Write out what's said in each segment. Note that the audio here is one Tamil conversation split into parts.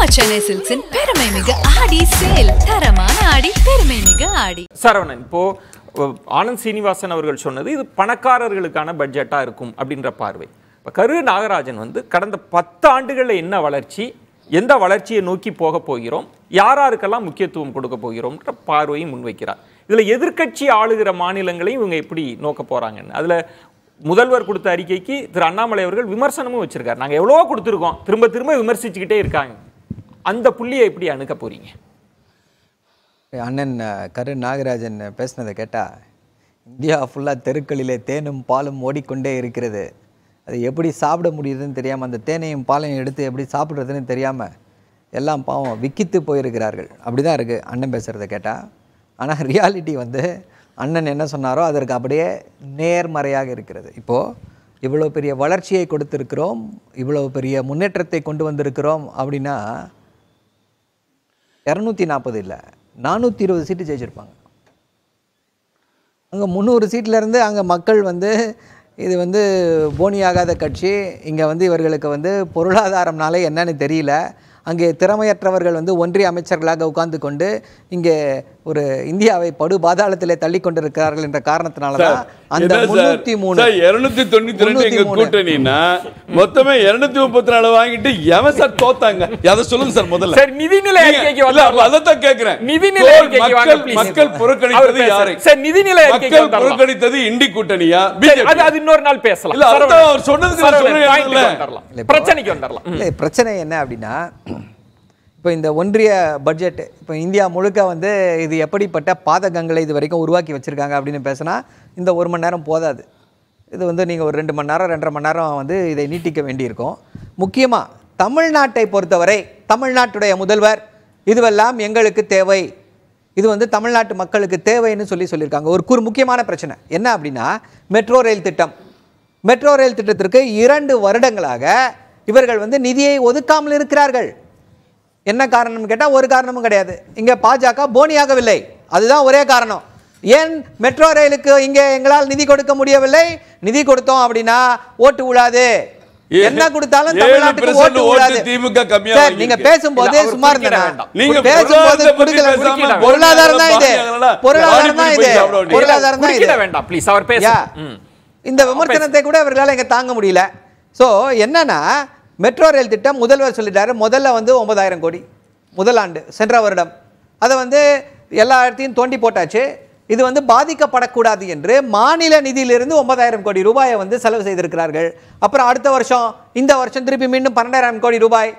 நம்ம சென்னை சில்க்ஸின் பெருமை மிக ஆடி சேல் தரமான ஆடி பெருமை மிக ஆடி சரவணன் இப்போ ஆனந்த் சீனிவாசன் அவர்கள் சொன்னது இது பணக்காரர்களுக்கான பட்ஜெட்டாக இருக்கும் அப்படின்ற பார்வை இப்போ கரு நாகராஜன் வந்து கடந்த பத்து ஆண்டுகளில் என்ன வளர்ச்சி எந்த வளர்ச்சியை நோக்கி போக போகிறோம் யாராருக்கெல்லாம் முக்கியத்துவம் கொடுக்க போகிறோம்ன்ற பார்வையும் முன்வைக்கிறார் இதில் எதிர்கட்சி ஆளுகிற மாநிலங்களையும் இவங்க எப்படி நோக்க போகிறாங்கன்னு அதில் முதல்வர் கொடுத்த அறிக்கைக்கு திரு அண்ணாமலை அவர்கள் விமர்சனமும் வச்சிருக்காரு நாங்கள் எவ்வளோ கொடுத்துருக்கோம் திரும்ப திரும்ப விமர்சிச்சுக்கிட்டே இருக்காங்க அந்த புள்ளியை எப்படி அணுக போகிறீங்க அண்ணன் கரு நாகராஜன் பேசினதை கேட்டால் இந்தியா ஃபுல்லாக தெருக்களிலே தேனும் பாலும் ஓடிக்கொண்டே இருக்கிறது அது எப்படி சாப்பிட முடியுதுன்னு தெரியாமல் அந்த தேனையும் பாலையும் எடுத்து எப்படி சாப்பிட்றதுன்னு தெரியாமல் எல்லாம் பாவம் விக்கித்து போயிருக்கிறார்கள் அப்படி தான் இருக்குது அண்ணன் பேசுகிறத கேட்டால் ஆனால் ரியாலிட்டி வந்து அண்ணன் என்ன சொன்னாரோ அதற்கு அப்படியே நேர்மறையாக இருக்கிறது இப்போது இவ்வளோ பெரிய வளர்ச்சியை கொடுத்துருக்கிறோம் இவ்வளோ பெரிய முன்னேற்றத்தை கொண்டு வந்திருக்கிறோம் அப்படின்னா இரநூத்தி நாற்பது இல்லை நானூற்றி இருபது சீட்டு ஜெயிச்சிருப்பாங்க அங்கே முந்நூறு சீட்லேருந்து அங்கே மக்கள் வந்து இது வந்து போனியாகாத கட்சி இங்கே வந்து இவர்களுக்கு வந்து பொருளாதாரம்னாலே என்னன்னு தெரியல அங்கே திறமையற்றவர்கள் வந்து ஒன்றிய அமைச்சர்களாக உட்கார்ந்து கொண்டு இங்கே ஒரு இந்தியாவை படு பாதாளத்திலே தள்ளி கொண்டிருக்கிறார்கள் என்ற காரணத்தினால தான் அந்த முன்னூத்தி மூணு இருநூத்தி தொண்ணூத்தி ரெண்டு எங்க கூட்டணினா மொத்தமே இருநூத்தி முப்பத்தி நாலு வாங்கிட்டு எவன் சார் தோத்தாங்க அதை சொல்லுங்க சார் முதல்ல சார் நிதிநிலை அதைத்தான் கேட்கிறேன் நிதிநிலை மக்கள் மக்கள் புறக்கணித்தது யாரு சார் நிதிநிலை மக்கள் புறக்கணித்தது இண்டி கூட்டணியா அது அது இன்னொரு நாள் பேசலாம் இல்ல அவர் சொன்னது பிரச்சனைக்கு வந்துடலாம் பிரச்சனை என்ன அப்படின்னா இப்போ இந்த ஒன்றிய பட்ஜெட் இப்போ இந்தியா முழுக்க வந்து இது எப்படிப்பட்ட பாதகங்களை இது வரைக்கும் உருவாக்கி வச்சுருக்காங்க அப்படின்னு பேசினா இந்த ஒரு மணி நேரம் போதாது இது வந்து நீங்கள் ஒரு ரெண்டு மணி நேரம் ரெண்டரை மணி நேரம் வந்து இதை நீட்டிக்க வேண்டியிருக்கும் முக்கியமாக தமிழ்நாட்டை பொறுத்தவரை தமிழ்நாட்டுடைய முதல்வர் இதுவெல்லாம் எங்களுக்கு தேவை இது வந்து தமிழ்நாட்டு மக்களுக்கு தேவைன்னு சொல்லி சொல்லியிருக்காங்க ஒரு குறு முக்கியமான பிரச்சனை என்ன அப்படின்னா மெட்ரோ ரயில் திட்டம் மெட்ரோ ரயில் திட்டத்திற்கு இரண்டு வருடங்களாக இவர்கள் வந்து நிதியை ஒதுக்காமல் இருக்கிறார்கள் என்ன காரணம் கேட்டால் ஒரு காரணமும் கிடையாது இங்கே பாஜக போனியாகவில்லை அதுதான் ஒரே காரணம் ஏன் மெட்ரோ ரயிலுக்கு இங்கே எங்களால் நிதி கொடுக்க முடியவில்லை நிதி கொடுத்தோம் அப்படின்னா ஓட்டு விழாது என்ன கொடுத்தாலும் தமிழ்நாட்டுக்கு ஓட்டு விழாது திமுக கம்மியா நீங்க பேசும்போதே சும்மா இருங்க நீங்க பேசும்போது குடுக்கல பொருளாதாரம் தான் இது பொருளாதாரம் தான் இது பொருளாதாரம் தான் இது வேண்டாம் ப்ளீஸ் அவர் பேச இந்த விமர்சனத்தை கூட இவர்களால் எங்க தாங்க முடியல சோ என்னன்னா மெட்ரோ ரயில் திட்டம் முதல்வர் சொல்லிட்டாரு முதல்ல வந்து ஒன்பதாயிரம் கோடி முதலாண்டு சென்ற வருடம் அதை வந்து எல்லா இடத்தையும் தோண்டி போட்டாச்சு இது வந்து பாதிக்கப்படக்கூடாது என்று மாநில நிதியிலிருந்து ஒன்பதாயிரம் கோடி ரூபாயை வந்து செலவு செய்திருக்கிறார்கள் அப்புறம் அடுத்த வருஷம் இந்த வருஷம் திருப்பி மீண்டும் பன்னெண்டாயிரம் கோடி ரூபாய்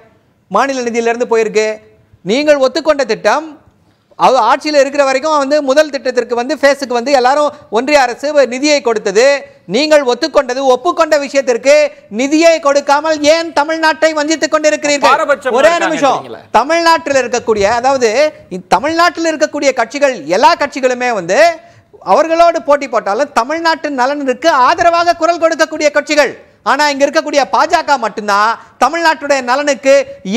மாநில நிதியிலிருந்து போயிருக்கு நீங்கள் ஒத்துக்கொண்ட திட்டம் அது ஆட்சியில் இருக்கிற வரைக்கும் வந்து முதல் திட்டத்திற்கு வந்து ஃபேஸுக்கு வந்து எல்லாரும் ஒன்றிய அரசு நிதியை கொடுத்தது நீங்கள் ஒத்துக்கொண்டது ஒப்புக்கொண்ட விஷயத்திற்கு நிதியை கொடுக்காமல் ஏன் தமிழ்நாட்டை வஞ்சித்துக் கொண்டிருக்கிறீர்கள் ஒரே நிமிஷம் தமிழ்நாட்டில் இருக்கக்கூடிய அதாவது தமிழ்நாட்டில் இருக்கக்கூடிய கட்சிகள் எல்லா கட்சிகளுமே வந்து அவர்களோடு போட்டி போட்டாலும் தமிழ்நாட்டின் நலனிற்கு ஆதரவாக குரல் கொடுக்கக்கூடிய கட்சிகள் ஆனா இங்க இருக்கக்கூடிய பாஜக மட்டும்தான் தமிழ்நாட்டுடைய நலனுக்கு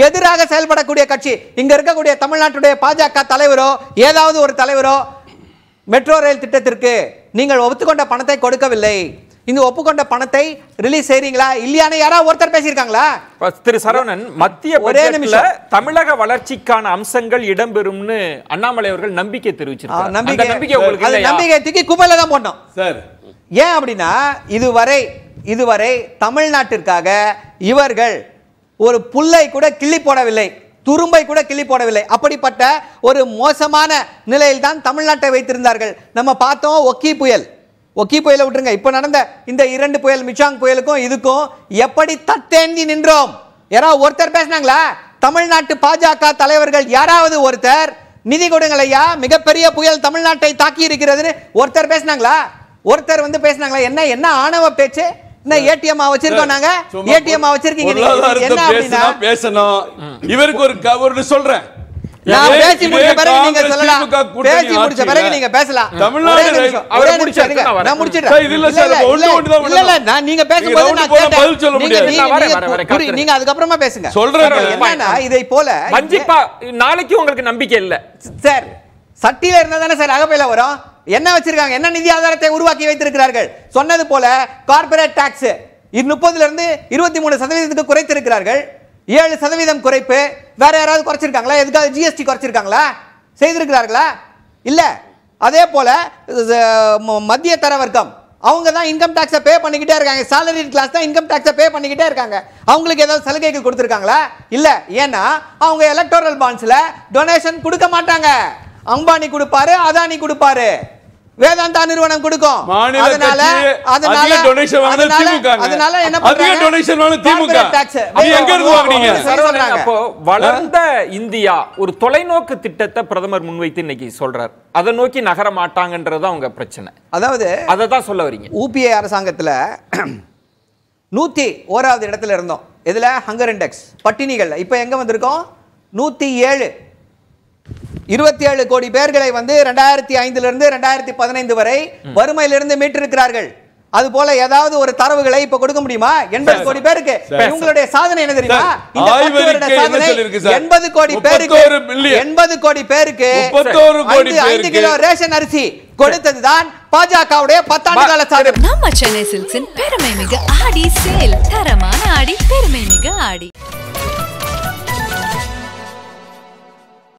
எதிராக செயல்படக்கூடிய கட்சி இங்க இருக்கக்கூடிய தமிழ்நாட்டுடைய பாஜக தலைவரோ ஏதாவது ஒரு தலைவரோ மெட்ரோ ரயில் திட்டத்திற்கு நீங்கள் ஒத்துக்கொண்ட பணத்தை கொடுக்கவில்லை இந்த ஒப்புக்கொண்ட பணத்தை ரிலீஸ் செய்றீங்களா இல்லையானு யாராவது ஒருத்தர் பேசியிருக்காங்களா திரு சரவணன் மத்திய ஒரே நிமிஷம் தமிழக வளர்ச்சிக்கான அம்சங்கள் இடம்பெறும்னு அண்ணாமலை அவர்கள் நம்பிக்கை தெரிவிச்சிருக்காங்க நம்பிக்கை நம்பிக்கை நம்பிக்கை தூக்கி குப்பையில தான் சார் ஏன் அப்படின்னா இதுவரை இதுவரை தமிழ்நாட்டிற்காக இவர்கள் ஒரு புல்லை கூட கிள்ளி போடவில்லை துரும்பை கூட கிளி போடவில்லை அப்படிப்பட்ட ஒரு மோசமான நிலையில் தான் தமிழ்நாட்டை வைத்திருந்தார்கள் நம்ம பார்த்தோம் ஒக்கி புயல் ஒக்கி புயலை விட்டுருங்க இப்போ நடந்த இந்த இரண்டு புயல் மிச்சாங் புயலுக்கும் இதுக்கும் எப்படி தத்தேந்தி நின்றோம் யாராவது ஒருத்தர் பேசினாங்களா தமிழ்நாட்டு பாஜக தலைவர்கள் யாராவது ஒருத்தர் நிதி கொடுங்கள் ஐயா மிகப்பெரிய புயல் தமிழ்நாட்டை தாக்கி இருக்கிறதுன்னு ஒருத்தர் பேசினாங்களா ஒருத்தர் வந்து பேசினாங்களா என்ன என்ன ஆணவ பேச்சு என்ன ஏடிஎம் வச்சிருக்கோம் நாங்க ஏடிஎம் வச்சிருக்கீங்க என்ன பேசணும் இவருக்கு ஒரு ஒரு சொல்றேன் நீங்க பேசலாம் நீங்க சொல்ல நீங்க பேசுங்க சொல்றேன் இதை போல நாளைக்கு உங்களுக்கு நம்பிக்கை இல்ல சார் சட்டியில இருந்தா தானே சார் அகப்பையில வரும் என்ன வச்சிருக்காங்க என்ன நிதி ஆதாரத்தை உருவாக்கி வைத்திருக்கிறார்கள் சொன்னது போல கார்பரேட் டாக்ஸ் முப்பதுல இருந்து இருபத்தி மூணு சதவீதத்துக்கு குறைத்திருக்கிறார்கள் ஏழு சதவீதம் குறைப்பு வேற யாராவது குறைச்சிருக்காங்களா எதுக்காவது ஜிஎஸ்டி குறைச்சிருக்காங்களா செய்திருக்கிறார்களா இல்லை அதே போல மத்திய தர வர்க்கம் அவங்க தான் இன்கம் டேக்ஸை பே பண்ணிக்கிட்டே இருக்காங்க சாலரி கிளாஸ் தான் இன்கம் டேக்ஸை பே பண்ணிக்கிட்டே இருக்காங்க அவங்களுக்கு ஏதாவது சலுகைகள் கொடுத்துருக்காங்களா இல்லை ஏன்னா அவங்க எலக்டோரல் பாண்ட்ஸில் டொனேஷன் கொடுக்க மாட்டாங்க அம்பானி கொடுப்பாரு அதானி கொடுப்பாரு வேதாந்தா நிறுவனம் கொடுக்கும் அதனால என்ன வளர்ந்த இந்தியா ஒரு தொலைநோக்கு திட்டத்தை பிரதமர் முன்வைத்து இன்னைக்கு சொல்றார் அதை நோக்கி நகர மாட்டாங்கன்றது அவங்க பிரச்சனை அதாவது அதை தான் சொல்ல வரீங்க ஊபிஐ அரசாங்கத்தில் நூற்றி ஓராவது இடத்துல இருந்தோம் இதில் ஹங்கர் இண்டெக்ஸ் பட்டினிகள் இப்போ எங்கே வந்திருக்கோம் நூற்றி ஏழு இருபத்தி ஏழு கோடி பேர்களை வந்து ரெண்டாயிரத்தி இருந்து ரெண்டாயிரத்தி பதினைந்து வரை வறுமையிலிருந்து மீட்டிருக்கிறார்கள் அது போல ஏதாவது ஒரு தரவுகளை இப்ப கொடுக்க முடியுமா எண்பது கோடி பேருக்கு உங்களுடைய சாதனை என்ன தெரியுமா இந்த சாதனை எண்பது கோடி பேருக்கு எண்பது கோடி பேருக்கு ஐந்து கிலோ ரேஷன் அரிசி கொடுத்ததுதான் பாஜகவுடைய பத்தாண்டு கால சாதனை நம்ம சென்னை சில்க்ஸின் பெருமை மிக ஆடி சேல் தரமான ஆடி பெருமை மிக ஆடி